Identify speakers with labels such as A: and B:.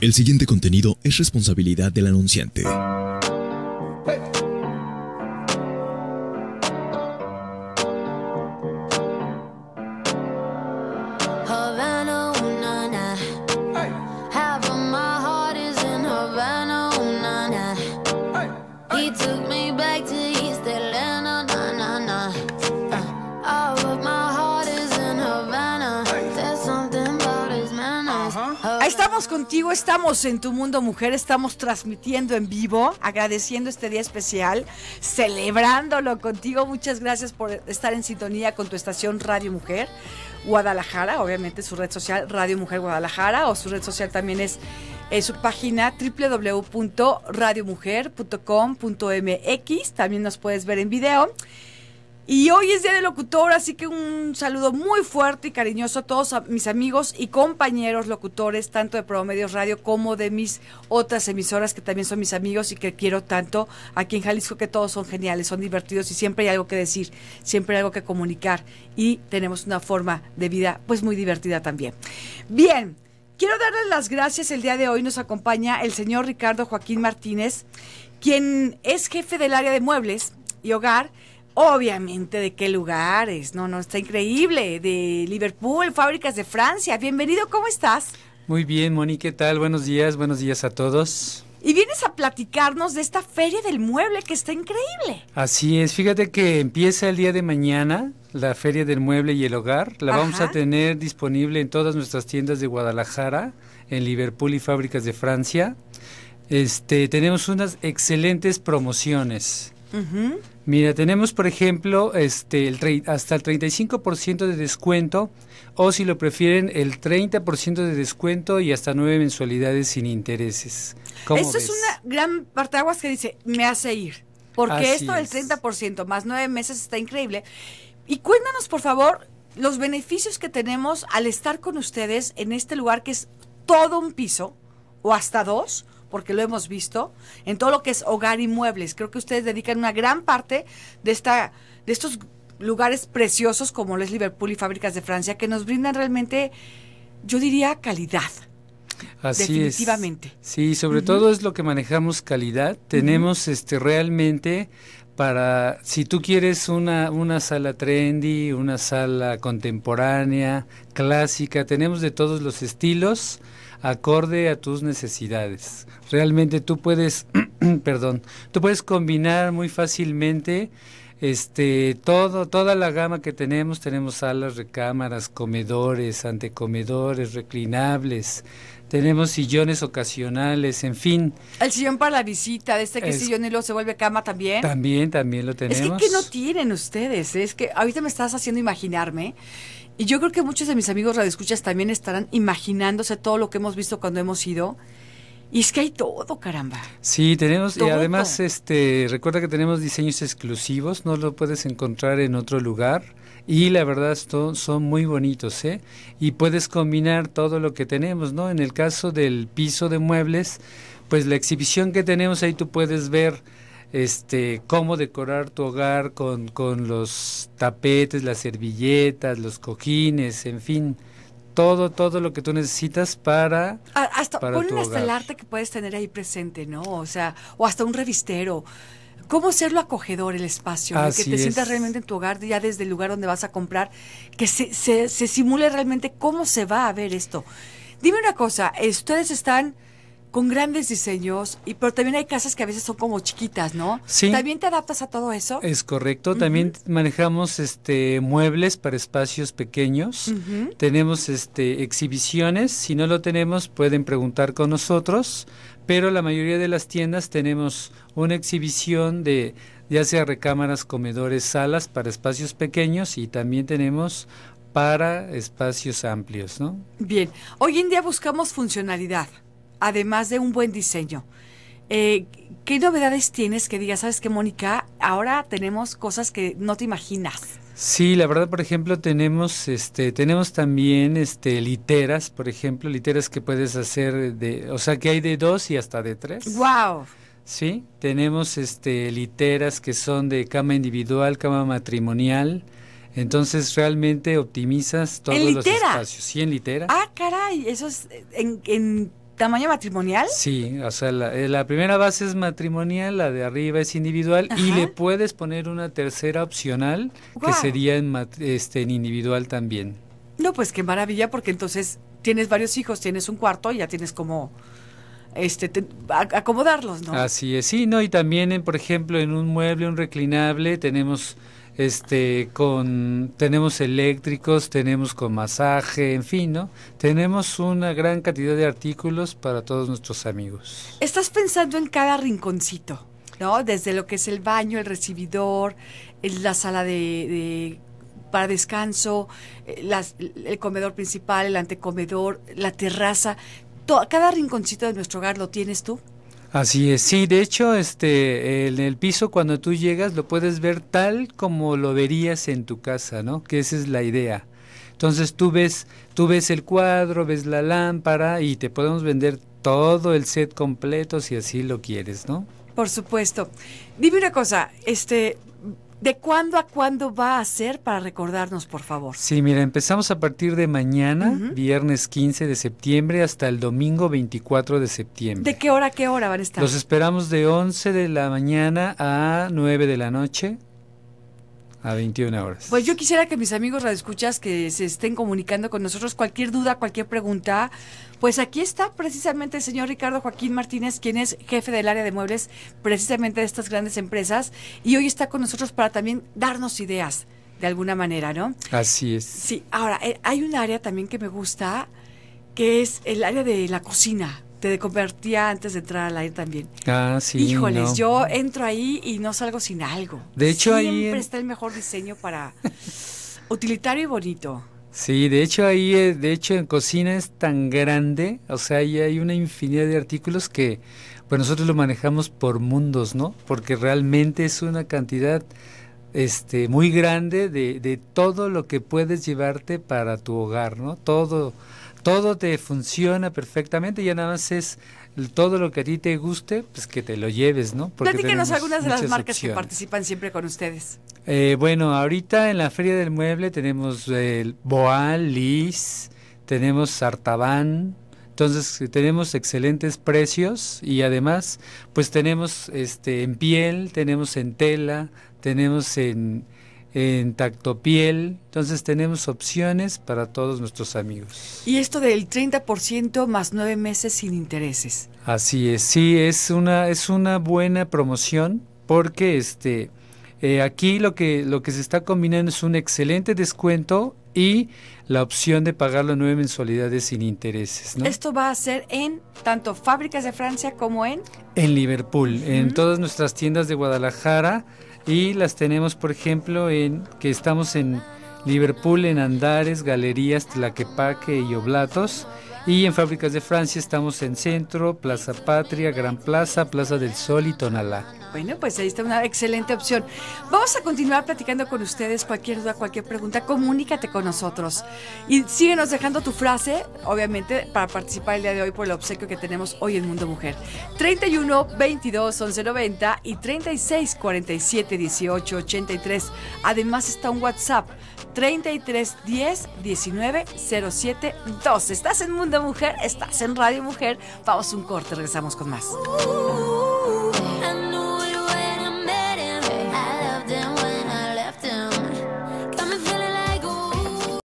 A: El siguiente contenido es responsabilidad del anunciante. Oh, contigo, estamos en tu mundo mujer, estamos transmitiendo en vivo, agradeciendo este día especial, celebrándolo contigo. Muchas gracias por estar en sintonía con tu estación Radio Mujer Guadalajara, obviamente su red social Radio Mujer Guadalajara o su red social también es su página www.radiomujer.com.mx. También nos puedes ver en video. Y hoy es Día de Locutor, así que un saludo muy fuerte y cariñoso a todos mis amigos y compañeros locutores, tanto de Promedios Radio como de mis otras emisoras que también son mis amigos y que quiero tanto aquí en Jalisco, que todos son geniales, son divertidos y siempre hay algo que decir, siempre hay algo que comunicar y tenemos una forma de vida pues muy divertida también. Bien. Quiero darles las gracias. El día de hoy nos acompaña el señor Ricardo Joaquín Martínez, quien es jefe del área de muebles y hogar Obviamente, ¿de qué lugares? No, no, está increíble. De Liverpool, fábricas de Francia. Bienvenido, ¿cómo estás?
B: Muy bien, Moni, ¿qué tal? Buenos días, buenos días a todos.
A: Y vienes a platicarnos de esta feria del mueble que está increíble.
B: Así es, fíjate que empieza el día de mañana la feria del mueble y el hogar. La vamos a tener disponible en todas nuestras tiendas de Guadalajara, en Liverpool y fábricas de Francia. Este, tenemos unas excelentes promociones. Mira, tenemos por ejemplo este, el hasta el 35% de descuento o si lo prefieren el 30% de descuento y hasta nueve mensualidades sin intereses. Esto es una
A: gran parte Aguas que dice, me hace ir, porque esto del 30% más nueve meses está increíble. Y cuéntanos por favor los beneficios que tenemos al estar con ustedes en este lugar que es todo un piso o hasta dos porque lo hemos visto, en todo lo que es hogar y muebles. Creo que ustedes dedican una gran parte de, esta, de estos lugares preciosos como lo es Liverpool y Fábricas de Francia, que nos brindan realmente, yo diría, calidad.
B: Así definitivamente. Sí, sobre todo es lo que manejamos calidad. Tenemos este realmente para si tú quieres una, una sala trendy, una sala contemporánea, clásica, tenemos de todos los estilos acorde a tus necesidades. Realmente tú puedes, perdón, tú puedes combinar muy fácilmente este todo toda la gama que tenemos tenemos salas recámaras comedores antecomedores reclinables tenemos sillones ocasionales en fin
A: el sillón para la visita este que sillón y luego se vuelve cama también
B: también también lo tenemos es que no
A: tienen ustedes es que ahorita me estás haciendo imaginarme y yo creo que muchos de mis amigos escuchas también estarán imaginándose todo lo que hemos visto cuando hemos ido. Y es que hay todo, caramba.
B: Sí, tenemos y además este recuerda que tenemos diseños exclusivos, no lo puedes encontrar en otro lugar y la verdad son, son muy bonitos, ¿eh? Y puedes combinar todo lo que tenemos, ¿no? En el caso del piso de muebles, pues la exhibición que tenemos ahí tú puedes ver este, cómo decorar tu hogar con, los tapetes, las servilletas, los cojines, en fin, todo, todo lo que tú necesitas para. Ah, hasta, para hasta el arte
A: que puedes tener ahí presente, ¿no? O sea, o hasta un revistero. ¿Cómo hacerlo acogedor el espacio? Que te sientas realmente en tu hogar, ya desde el lugar donde vas a comprar, que se, se simule realmente cómo se va a ver esto. Dime una cosa, ustedes están con grandes diseños, y pero también hay casas que a veces son como chiquitas, ¿no? Sí. ¿También te adaptas a todo eso? Es
B: correcto, también manejamos este muebles para espacios pequeños. Tenemos este exhibiciones, si no lo tenemos pueden preguntar con nosotros, pero la mayoría de las tiendas tenemos una exhibición de ya sea recámaras, comedores, salas para espacios pequeños y también tenemos para espacios amplios, ¿no?
A: Bien, hoy en día buscamos funcionalidad además de un buen diseño. Eh, ¿Qué novedades tienes que digas? Sabes que, Mónica, ahora tenemos cosas que no te imaginas.
B: Sí, la verdad, por ejemplo, tenemos, este, tenemos también, este, literas, por ejemplo, literas que puedes hacer de, o sea, que hay de dos y hasta de tres. Wow. Sí, tenemos, este, literas que son de cama individual, cama matrimonial. Entonces realmente optimizas todos los espacios. Sí, en litera. Ah,
A: caray, eso es eh, en, en ¿Tamaño matrimonial?
B: Sí, o sea, eh, la, primera base es matrimonial, la de arriba es individual y le puedes poner una tercera opcional que sería en, este, en individual también.
A: No, pues qué maravilla, porque entonces tienes varios hijos, tienes un cuarto y ya tienes como este acomodarlos, ¿no? Así
B: es, sí, no, y también, en, por ejemplo, en un mueble, un reclinable, tenemos este, con, tenemos eléctricos, tenemos con masaje, en fin, ¿no? Tenemos una gran cantidad de artículos para todos nuestros amigos.
A: Estás pensando en cada rinconcito, ¿no? Desde lo que es el baño, el recibidor, la sala de, para descanso, eh, el comedor principal, el antecomedor, la terraza. cada rinconcito de nuestro hogar lo tienes tú.
B: Así es, sí, de hecho, este, en el piso cuando tú llegas lo puedes ver tal como lo verías en tu casa, ¿no? Que esa es la idea. Entonces tú ves, tú ves el cuadro, ves la lámpara y te podemos vender todo el set completo si así lo quieres, ¿no?
A: Por supuesto. Dime una cosa, este, ¿De cuándo a cuándo va a ser para recordarnos, por favor?
B: Sí, mira, empezamos a partir de mañana, viernes 15 de septiembre, hasta el domingo 24 de septiembre.
A: ¿De qué hora a qué hora van a estar? Los
B: esperamos de 11 de la mañana a 9 de la noche a 21 horas.
A: Pues yo quisiera que mis amigos radioescuchas que se estén comunicando con nosotros, cualquier duda, cualquier pregunta, pues aquí está precisamente el señor Ricardo Joaquín Martínez, quien es jefe del área de muebles precisamente de estas grandes empresas, y hoy está con nosotros para también darnos ideas, de alguna manera, ¿no?
B: Así es. Sí,
A: ahora, eh, hay un área también que me gusta, que es el área de la cocina te convertía antes de entrar al aire también.
B: Ah, sí. Híjoles, yo
A: entro ahí y no salgo sin algo. De hecho, ahí. Siempre está el mejor diseño para. utilitario y bonito.
B: Sí, de hecho ahí, eh, de hecho en cocina es tan grande, o sea, ahí hay una infinidad de artículos que, pues nosotros lo manejamos por mundos, ¿no? Porque realmente es una cantidad, este, muy grande de, de todo lo que puedes llevarte para tu hogar, ¿no? Todo, todo te funciona perfectamente, ya nada más es todo lo que a ti te guste, pues que te lo lleves, ¿no? Porque algunas de las marcas que
A: participan siempre con ustedes.
B: Eh, bueno, ahorita en la Feria del Mueble tenemos el Boal, Lis, tenemos Sartabán, entonces eh, tenemos excelentes precios y además pues tenemos este en piel, tenemos en tela, tenemos en en tacto piel. Entonces tenemos opciones para todos nuestros amigos.
A: Y esto del 30% más nueve meses sin intereses.
B: Así es, sí, es una, es una buena promoción porque este, eh, aquí lo que, lo que se está combinando es un excelente descuento y la opción de pagar pagarlo nueve mensualidades sin intereses. Esto
A: va a ser en tanto fábricas de Francia como en...
B: En Liverpool, en todas nuestras tiendas de Guadalajara y las tenemos por ejemplo en que estamos en Liverpool, en Andares, Galerías, Tlaquepaque y Oblatos y en Fábricas de Francia estamos en Centro, Plaza Patria, Gran Plaza, Plaza del Sol y Tonalá.
A: Bueno, pues ahí está una excelente opción. Vamos a continuar platicando con ustedes. Cualquier duda, cualquier pregunta, comunícate con nosotros. Y síguenos dejando tu frase, obviamente, para participar el día de hoy por el obsequio que tenemos hoy en Mundo Mujer. 31 22 11 90 y 36 47 18 83. Además está un WhatsApp 33 10 19 07 2. Estás en Mundo Mujer, estás en Radio Mujer. Vamos un corte, regresamos con más.